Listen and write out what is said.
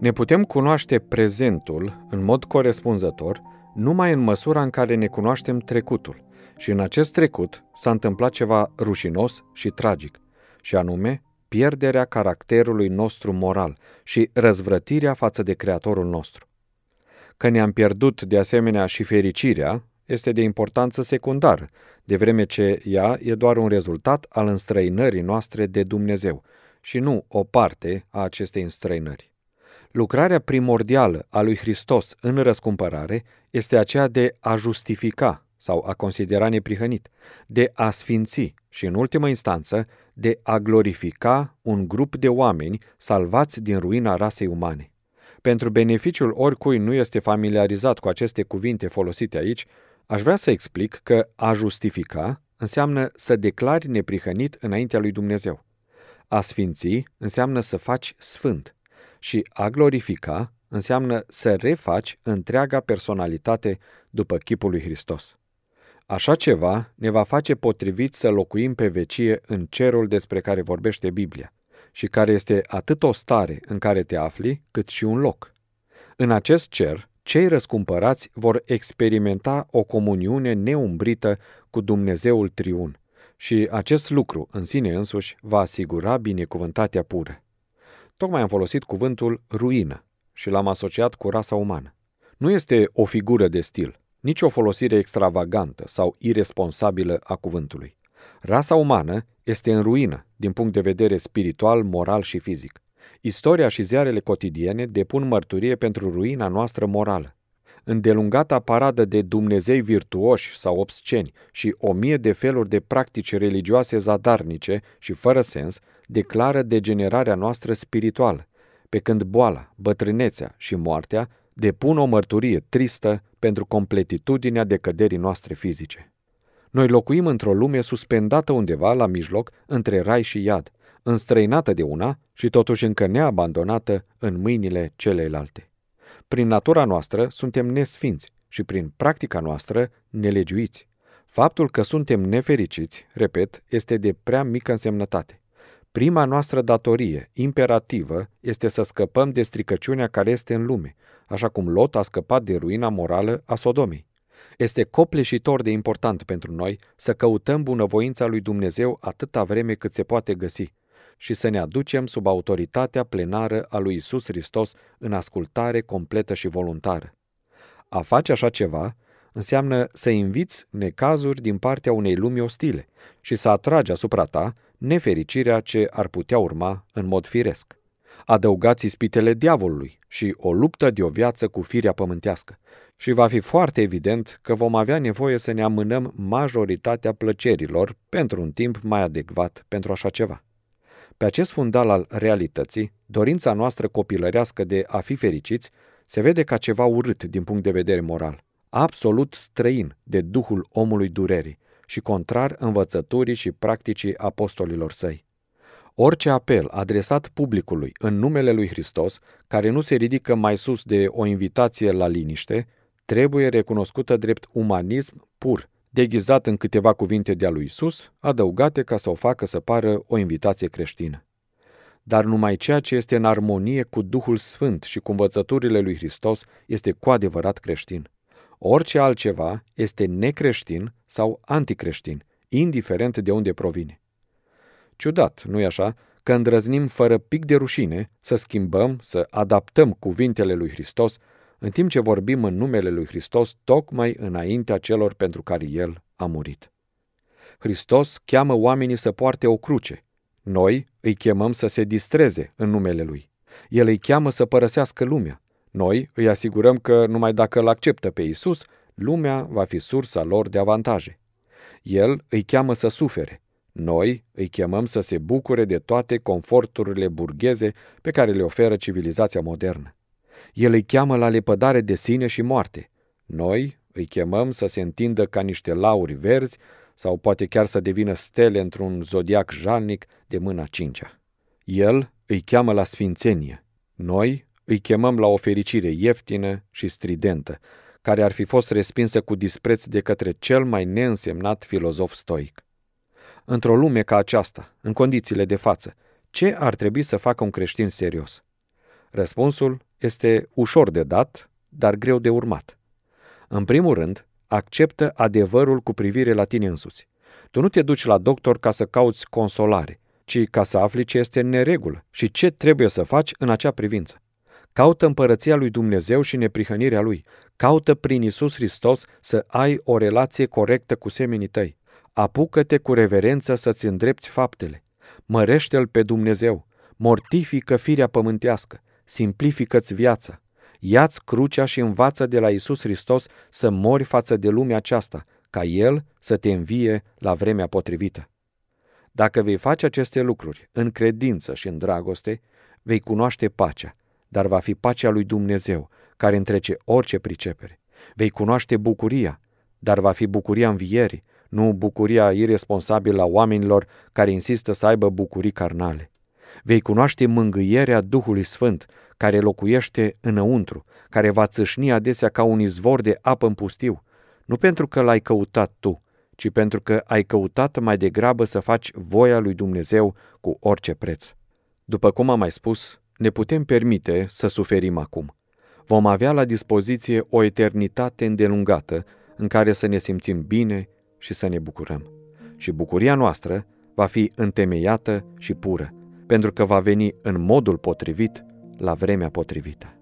Ne putem cunoaște prezentul în mod corespunzător numai în măsura în care ne cunoaștem trecutul. Și în acest trecut s-a întâmplat ceva rușinos și tragic, și anume pierderea caracterului nostru moral și răzvrătirea față de Creatorul nostru. Că ne-am pierdut de asemenea și fericirea este de importanță secundară, de vreme ce ea e doar un rezultat al înstrăinării noastre de Dumnezeu și nu o parte a acestei înstrăinări. Lucrarea primordială a lui Hristos în răscumpărare este aceea de a justifica sau a considera neprihănit, de a sfinți și, în ultimă instanță, de a glorifica un grup de oameni salvați din ruina rasei umane. Pentru beneficiul oricui nu este familiarizat cu aceste cuvinte folosite aici, aș vrea să explic că a justifica înseamnă să declari neprihănit înaintea lui Dumnezeu. A sfinți înseamnă să faci sfânt – și a glorifica înseamnă să refaci întreaga personalitate după chipul lui Hristos. Așa ceva ne va face potrivit să locuim pe vecie în cerul despre care vorbește Biblia și care este atât o stare în care te afli, cât și un loc. În acest cer, cei răscumpărați vor experimenta o comuniune neumbrită cu Dumnezeul Triun și acest lucru în sine însuși va asigura binecuvântatea pură. Tocmai am folosit cuvântul ruină și l-am asociat cu rasa umană. Nu este o figură de stil, nici o folosire extravagantă sau irresponsabilă a cuvântului. Rasa umană este în ruină din punct de vedere spiritual, moral și fizic. Istoria și ziarele cotidiene depun mărturie pentru ruina noastră morală îndelungata paradă de Dumnezei virtuoși sau obsceni și o mie de feluri de practici religioase zadarnice și fără sens declară degenerarea noastră spirituală, pe când boala, bătrânețea și moartea depun o mărturie tristă pentru completitudinea decăderii noastre fizice. Noi locuim într-o lume suspendată undeva la mijloc între rai și iad, înstrăinată de una și totuși încă neabandonată în mâinile celelalte. Prin natura noastră suntem nesfinți și prin practica noastră nelegiuiți. Faptul că suntem nefericiți, repet, este de prea mică însemnătate. Prima noastră datorie, imperativă, este să scăpăm de stricăciunea care este în lume, așa cum Lot a scăpat de ruina morală a Sodomei. Este copleșitor de important pentru noi să căutăm bunăvoința lui Dumnezeu atâta vreme cât se poate găsi, și să ne aducem sub autoritatea plenară a lui Isus Hristos în ascultare completă și voluntară. A face așa ceva înseamnă să inviți necazuri din partea unei lumi ostile și să atragi asupra ta nefericirea ce ar putea urma în mod firesc. Adăugați ispitele diavolului și o luptă de o viață cu firea pământească și va fi foarte evident că vom avea nevoie să ne amânăm majoritatea plăcerilor pentru un timp mai adecvat pentru așa ceva. Pe acest fundal al realității, dorința noastră copilărească de a fi fericiți se vede ca ceva urât din punct de vedere moral, absolut străin de duhul omului durerii și contrar învățăturii și practicii apostolilor săi. Orice apel adresat publicului în numele lui Hristos, care nu se ridică mai sus de o invitație la liniște, trebuie recunoscută drept umanism pur deghizat în câteva cuvinte de-a lui Isus, adăugate ca să o facă să pară o invitație creștină. Dar numai ceea ce este în armonie cu Duhul Sfânt și cu învățăturile lui Hristos este cu adevărat creștin. Orice altceva este necreștin sau anticreștin, indiferent de unde provine. Ciudat, nu-i așa, că îndrăznim fără pic de rușine să schimbăm, să adaptăm cuvintele lui Hristos în timp ce vorbim în numele lui Hristos tocmai înaintea celor pentru care El a murit. Hristos cheamă oamenii să poarte o cruce. Noi îi chemăm să se distreze în numele Lui. El îi cheamă să părăsească lumea. Noi îi asigurăm că numai dacă îl acceptă pe Isus, lumea va fi sursa lor de avantaje. El îi cheamă să sufere. Noi îi chemăm să se bucure de toate conforturile burgheze pe care le oferă civilizația modernă. El îi cheamă la lepădare de sine și moarte. Noi îi chemăm să se întindă ca niște lauri verzi sau poate chiar să devină stele într-un zodiac jalnic de mâna cincea. El îi cheamă la sfințenie. Noi îi chemăm la o fericire ieftină și stridentă, care ar fi fost respinsă cu dispreț de către cel mai neînsemnat filozof stoic. Într-o lume ca aceasta, în condițiile de față, ce ar trebui să facă un creștin serios? Răspunsul este ușor de dat, dar greu de urmat. În primul rând, acceptă adevărul cu privire la tine însuți. Tu nu te duci la doctor ca să cauți consolare, ci ca să afli ce este în neregulă și ce trebuie să faci în acea privință. Caută împărăția lui Dumnezeu și neprihănirea lui. Caută prin Isus Hristos să ai o relație corectă cu seminii tăi. Apucă-te cu reverență să-ți îndrepți faptele. Mărește-L pe Dumnezeu. Mortifică firea pământească simplifică-ți viața. Iați crucea și învață de la Isus Hristos să mori față de lumea aceasta, ca El să te învie la vremea potrivită. Dacă vei face aceste lucruri în credință și în dragoste, vei cunoaște pacea, dar va fi pacea lui Dumnezeu, care întrece orice pricepere. Vei cunoaște bucuria, dar va fi bucuria învierii, nu bucuria irresponsabilă a oamenilor care insistă să aibă bucurii carnale vei cunoaște mângâierea Duhului Sfânt, care locuiește înăuntru, care va țâșni adesea ca un izvor de apă în pustiu, nu pentru că l-ai căutat tu, ci pentru că ai căutat mai degrabă să faci voia lui Dumnezeu cu orice preț. După cum am mai spus, ne putem permite să suferim acum. Vom avea la dispoziție o eternitate îndelungată în care să ne simțim bine și să ne bucurăm. Și bucuria noastră va fi întemeiată și pură, pentru că va veni în modul potrivit, la vremea potrivită.